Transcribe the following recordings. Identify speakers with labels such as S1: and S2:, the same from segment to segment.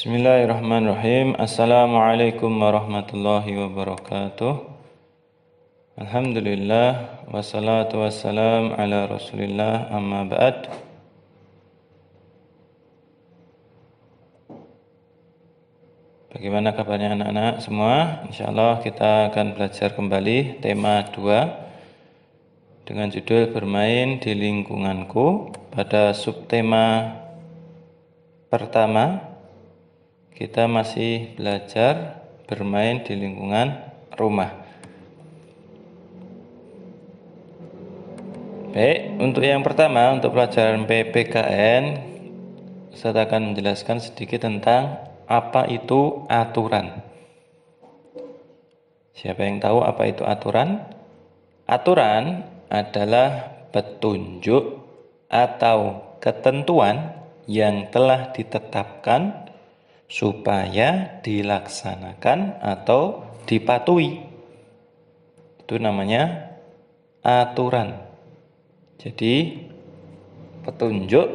S1: Bismillahirrahmanirrahim. Assalamualaikum warahmatullahi wabarakatuh. Alhamdulillah wassalatu wassalam ala Rasulillah amma ba'd. Bagaimana kabarnya anak-anak semua? Insyaallah kita akan belajar kembali tema 2 dengan judul bermain di lingkunganku pada subtema pertama kita masih belajar bermain di lingkungan rumah. Baik, untuk yang pertama, untuk pelajaran PPKN, saya akan menjelaskan sedikit tentang apa itu aturan. Siapa yang tahu apa itu aturan? Aturan adalah petunjuk atau ketentuan yang telah ditetapkan supaya dilaksanakan atau dipatuhi. Itu namanya aturan. Jadi petunjuk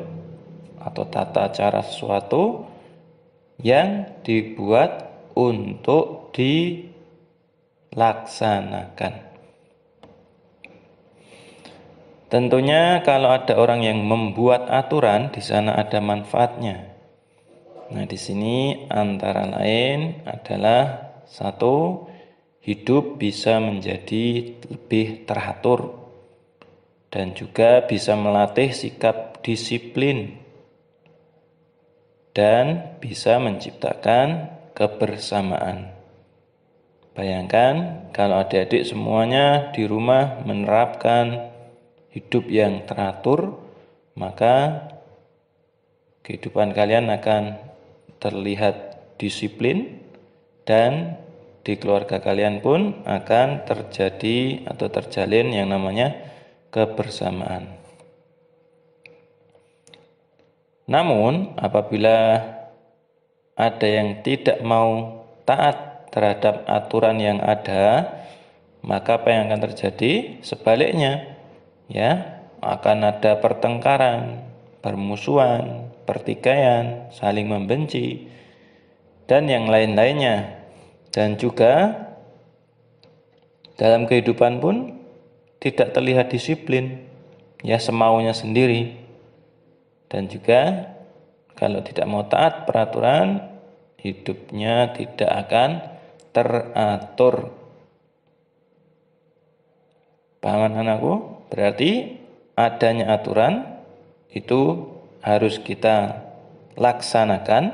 S1: atau tata cara sesuatu yang dibuat untuk dilaksanakan. Tentunya kalau ada orang yang membuat aturan di sana ada manfaatnya. Nah, di sini antara lain adalah satu hidup bisa menjadi lebih teratur dan juga bisa melatih sikap disiplin dan bisa menciptakan kebersamaan. Bayangkan kalau adik-adik semuanya di rumah menerapkan hidup yang teratur, maka kehidupan kalian akan terlihat disiplin dan di keluarga kalian pun akan terjadi atau terjalin yang namanya kebersamaan. Namun, apabila ada yang tidak mau taat terhadap aturan yang ada, maka apa yang akan terjadi? Sebaliknya, ya, akan ada pertengkaran, permusuhan, pertikaian, saling membenci, dan yang lain-lainnya. Dan juga dalam kehidupan pun tidak terlihat disiplin, ya semaunya sendiri. Dan juga kalau tidak mau taat peraturan, hidupnya tidak akan teratur. Pahaman anakku? Berarti adanya aturan itu harus kita laksanakan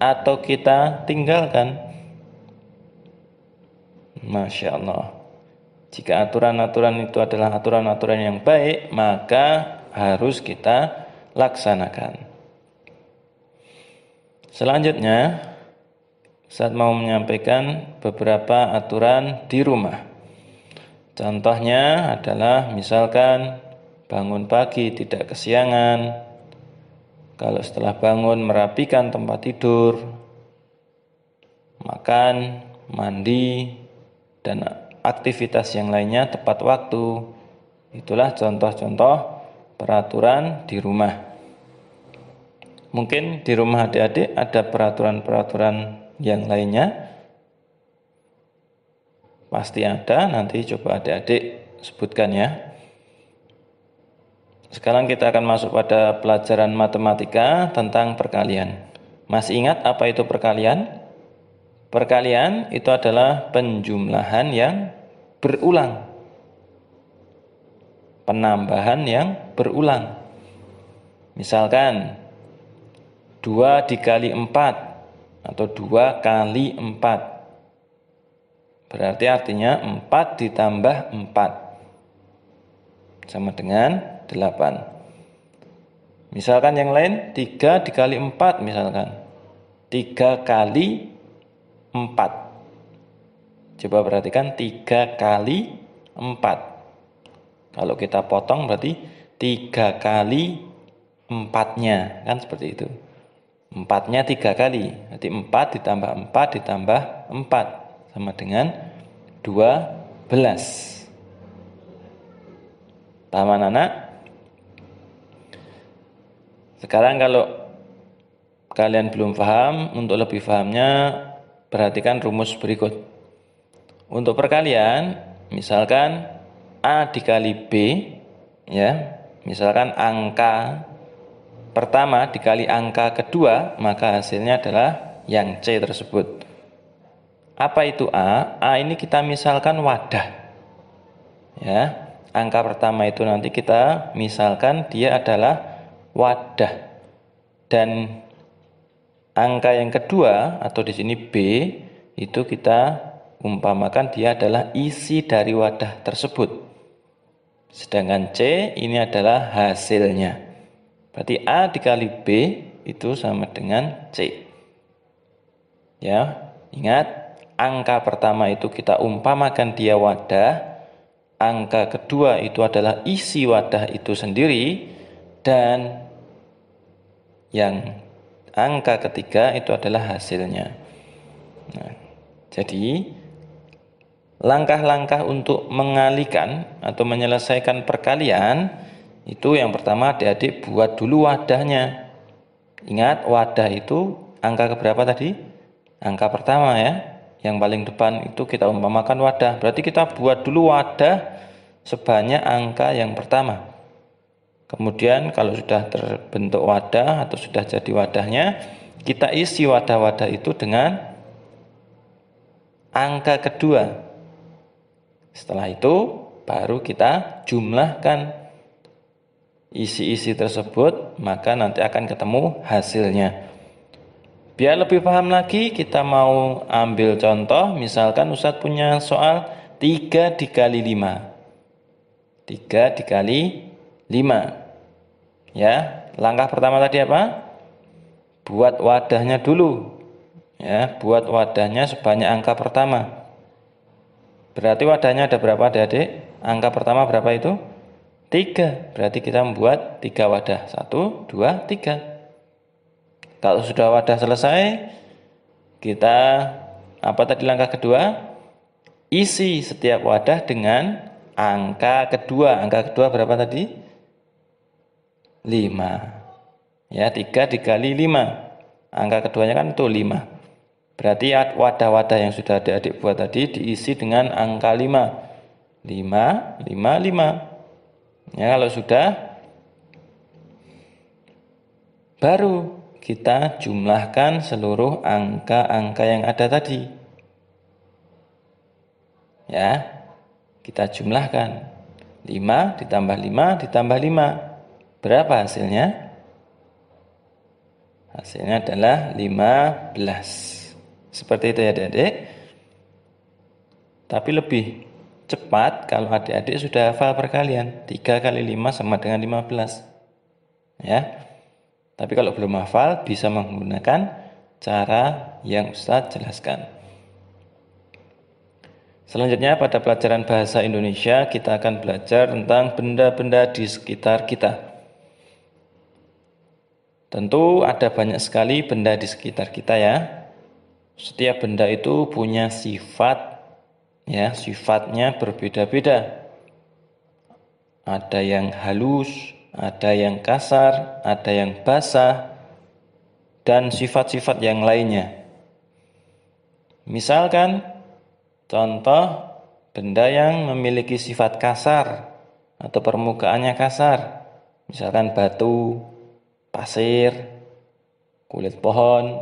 S1: atau kita tinggalkan. Masya Allah. Jika aturan-aturan itu adalah aturan-aturan yang baik, maka harus kita laksanakan. Selanjutnya, saat mau menyampaikan beberapa aturan di rumah. Contohnya adalah misalkan bangun pagi tidak kesiangan, kalau setelah bangun merapikan tempat tidur, makan, mandi, dan aktivitas yang lainnya tepat waktu. Itulah contoh-contoh peraturan di rumah. Mungkin di rumah adik-adik ada peraturan-peraturan yang lainnya. Pasti ada, nanti coba adik-adik sebutkan ya. Sekarang kita akan masuk pada pelajaran matematika tentang perkalian. Masih ingat apa itu perkalian? Perkalian itu adalah penjumlahan yang berulang. Penambahan yang berulang. Misalkan 2 dikali 4 atau 2 kali 4. Berarti artinya 4 ditambah 4 sama dengan 8. Misalkan yang lain 3 dikali 4 misalkan. 3 kali 4. Coba perhatikan 3 kali 4. Kalau kita potong berarti 3 kali 4-nya kan seperti itu. 4-nya 3 kali. Berarti 4 ditambah 4 ditambah 4 sama dengan 12. Paman anak? Sekarang kalau kalian belum paham, untuk lebih pahamnya perhatikan rumus berikut. Untuk perkalian, misalkan A dikali B, ya, misalkan angka pertama dikali angka kedua, maka hasilnya adalah yang C tersebut. Apa itu A? A ini kita misalkan wadah. Ya, angka pertama itu nanti kita misalkan dia adalah wadah. Dan angka yang kedua atau di sini B itu kita umpamakan dia adalah isi dari wadah tersebut. Sedangkan C ini adalah hasilnya. Berarti A dikali B itu sama dengan C. Ya, ingat angka pertama itu kita umpamakan dia wadah, angka kedua itu adalah isi wadah itu sendiri dan yang angka ketiga itu adalah hasilnya. Nah, jadi langkah-langkah untuk mengalihkan atau menyelesaikan perkalian itu yang pertama adik-adik buat dulu wadahnya ingat wadah itu angka keberapa tadi angka pertama ya yang paling depan itu kita umpamakan wadah berarti kita buat dulu wadah sebanyak angka yang pertama Kemudian kalau sudah terbentuk wadah atau sudah jadi wadahnya, kita isi wadah-wadah itu dengan angka kedua. Setelah itu baru kita jumlahkan isi-isi tersebut, maka nanti akan ketemu hasilnya. Biar lebih paham lagi, kita mau ambil contoh, misalkan Ustadz punya soal 3 dikali 5. 3 dikali 5. Ya, langkah pertama tadi apa? Buat wadahnya dulu. Ya, buat wadahnya sebanyak angka pertama. Berarti wadahnya ada berapa adik-adik? Angka pertama berapa itu? tiga Berarti kita membuat tiga wadah. satu dua tiga Kalau sudah wadah selesai, kita apa tadi langkah kedua? Isi setiap wadah dengan angka kedua. Angka kedua berapa tadi? 5. Ya, 3 dikali 5. Angka keduanya kan itu 5. Berarti wadah-wadah yang sudah adik-adik buat tadi diisi dengan angka 5. 5, 5, 5. Ya, kalau sudah baru kita jumlahkan seluruh angka-angka yang ada tadi. Ya, kita jumlahkan. 5 ditambah 5 ditambah 5 Berapa hasilnya? Hasilnya adalah 15. Seperti itu ya adik-adik. Tapi lebih cepat kalau adik-adik sudah hafal perkalian. 3 kali 5 sama dengan 15. Ya. Tapi kalau belum hafal bisa menggunakan cara yang Ustadz jelaskan. Selanjutnya pada pelajaran bahasa Indonesia kita akan belajar tentang benda-benda di sekitar kita. Tentu ada banyak sekali benda di sekitar kita ya. Setiap benda itu punya sifat ya, sifatnya berbeda-beda. Ada yang halus, ada yang kasar, ada yang basah, dan sifat-sifat yang lainnya. Misalkan, contoh benda yang memiliki sifat kasar atau permukaannya kasar, misalkan batu, pasir, kulit pohon,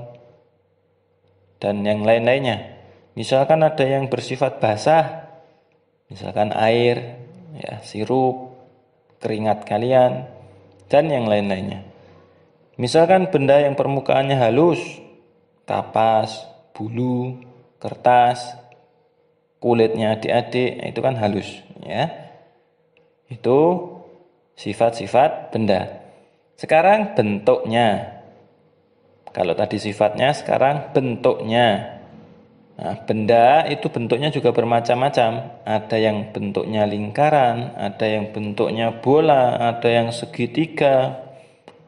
S1: dan yang lain-lainnya. Misalkan ada yang bersifat basah, misalkan air, ya, sirup, keringat kalian, dan yang lain-lainnya. Misalkan benda yang permukaannya halus, kapas, bulu, kertas, kulitnya adik-adik, nah, itu kan halus, ya. Itu sifat-sifat benda. Sekarang bentuknya. Kalau tadi sifatnya, sekarang bentuknya. Nah, benda itu bentuknya juga bermacam-macam. Ada yang bentuknya lingkaran, ada yang bentuknya bola, ada yang segitiga,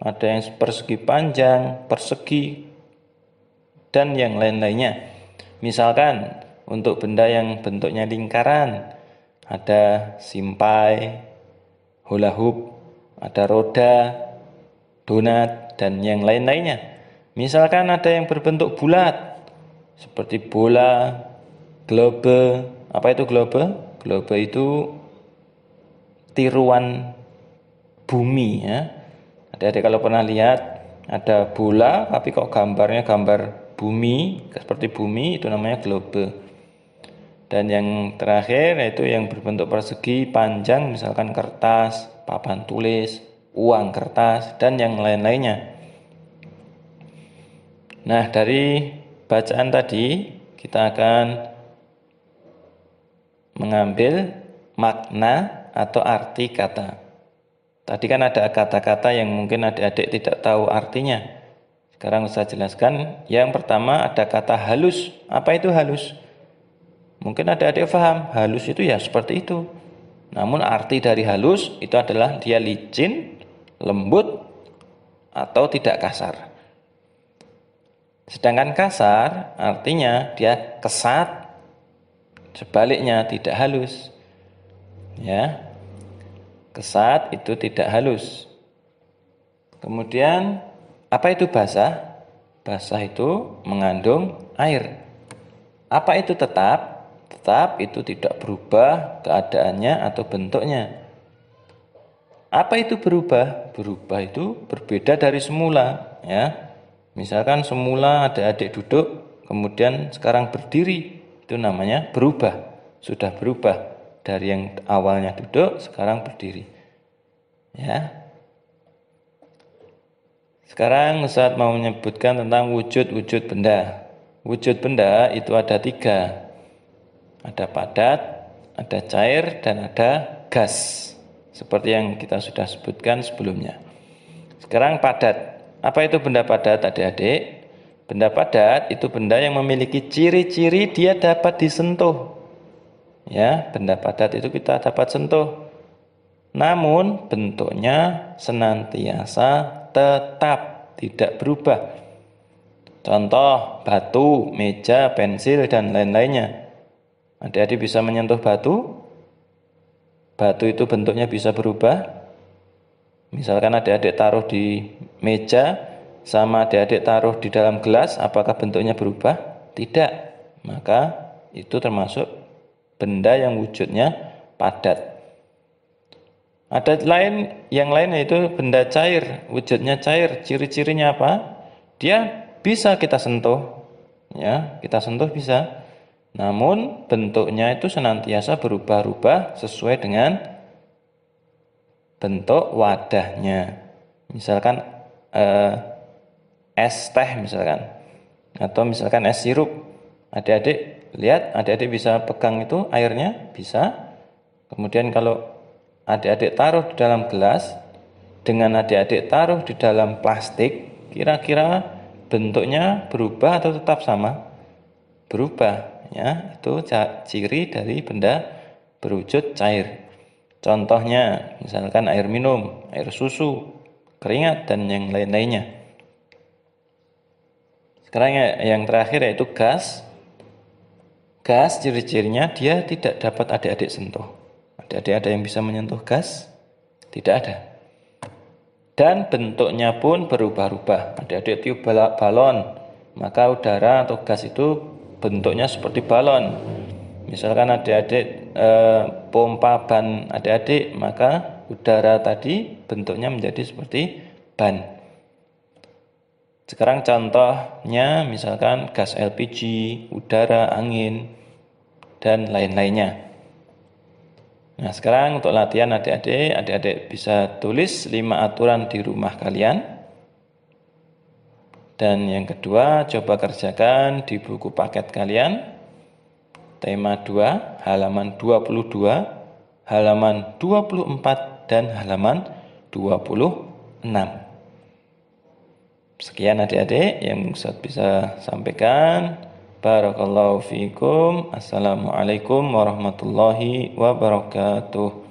S1: ada yang persegi panjang, persegi, dan yang lain-lainnya. Misalkan untuk benda yang bentuknya lingkaran, ada simpai, hula hoop, ada roda, donat, dan yang lain-lainnya. Misalkan ada yang berbentuk bulat, seperti bola, globe. Apa itu globe? Globe itu tiruan bumi ya. ada adik kalau pernah lihat ada bola tapi kok gambarnya gambar bumi seperti bumi itu namanya globe. Dan yang terakhir yaitu yang berbentuk persegi panjang misalkan kertas, papan tulis, uang kertas, dan yang lain-lainnya. Nah, dari bacaan tadi kita akan mengambil makna atau arti kata. Tadi kan ada kata-kata yang mungkin adik-adik tidak tahu artinya. Sekarang saya jelaskan. Yang pertama ada kata halus. Apa itu halus? Mungkin ada adik faham halus itu ya seperti itu. Namun arti dari halus itu adalah dia licin, lembut atau tidak kasar. Sedangkan kasar artinya dia kesat, sebaliknya tidak halus. Ya. Kesat itu tidak halus. Kemudian apa itu basah? Basah itu mengandung air. Apa itu tetap? Tetap itu tidak berubah keadaannya atau bentuknya. Apa itu berubah? Berubah itu berbeda dari semula, ya. Misalkan semula ada adik duduk, kemudian sekarang berdiri, itu namanya berubah. Sudah berubah dari yang awalnya duduk, sekarang berdiri. Ya. Sekarang saat mau menyebutkan tentang wujud-wujud benda. Wujud benda itu ada tiga. Ada padat, ada cair, dan ada gas seperti yang kita sudah sebutkan sebelumnya. Sekarang padat. Apa itu benda padat adik-adik? Benda padat itu benda yang memiliki ciri-ciri dia dapat disentuh. Ya, benda padat itu kita dapat sentuh. Namun bentuknya senantiasa tetap tidak berubah. Contoh batu, meja, pensil dan lain-lainnya. Adik-adik bisa menyentuh batu, Batu itu bentuknya bisa berubah. Misalkan adik-adik taruh di meja sama adik-adik taruh di dalam gelas, apakah bentuknya berubah? Tidak. Maka itu termasuk benda yang wujudnya padat. Ada lain yang lain yaitu benda cair, wujudnya cair. Ciri-cirinya apa? Dia bisa kita sentuh, ya, kita sentuh bisa. Namun bentuknya itu senantiasa berubah-ubah sesuai dengan bentuk wadahnya. Misalkan eh, es teh misalkan atau misalkan es sirup. Adik-adik lihat, adik-adik bisa pegang itu airnya bisa. Kemudian kalau adik-adik taruh di dalam gelas dengan adik-adik taruh di dalam plastik, kira-kira bentuknya berubah atau tetap sama? Berubah ya itu ciri dari benda berwujud cair. Contohnya misalkan air minum, air susu, keringat dan yang lain-lainnya. Sekarang ya, yang terakhir yaitu gas. Gas ciri-cirinya dia tidak dapat adik-adik sentuh. Adik-adik ada yang bisa menyentuh gas? Tidak ada dan bentuknya pun berubah-ubah. Adik-adik tiup balon, maka udara atau gas itu bentuknya seperti balon. Misalkan adik-adik e, eh, pompa ban adik-adik, maka udara tadi bentuknya menjadi seperti ban. Sekarang contohnya misalkan gas LPG, udara, angin, dan lain-lainnya. Nah sekarang untuk latihan adik-adik, adik-adik bisa tulis 5 aturan di rumah kalian. Dan yang kedua, coba kerjakan di buku paket kalian. Tema 2, halaman 22, halaman 24, dan halaman 26. Sekian adik-adik yang Ustaz bisa sampaikan. Barakallahu fiikum. Assalamualaikum warahmatullahi wabarakatuh.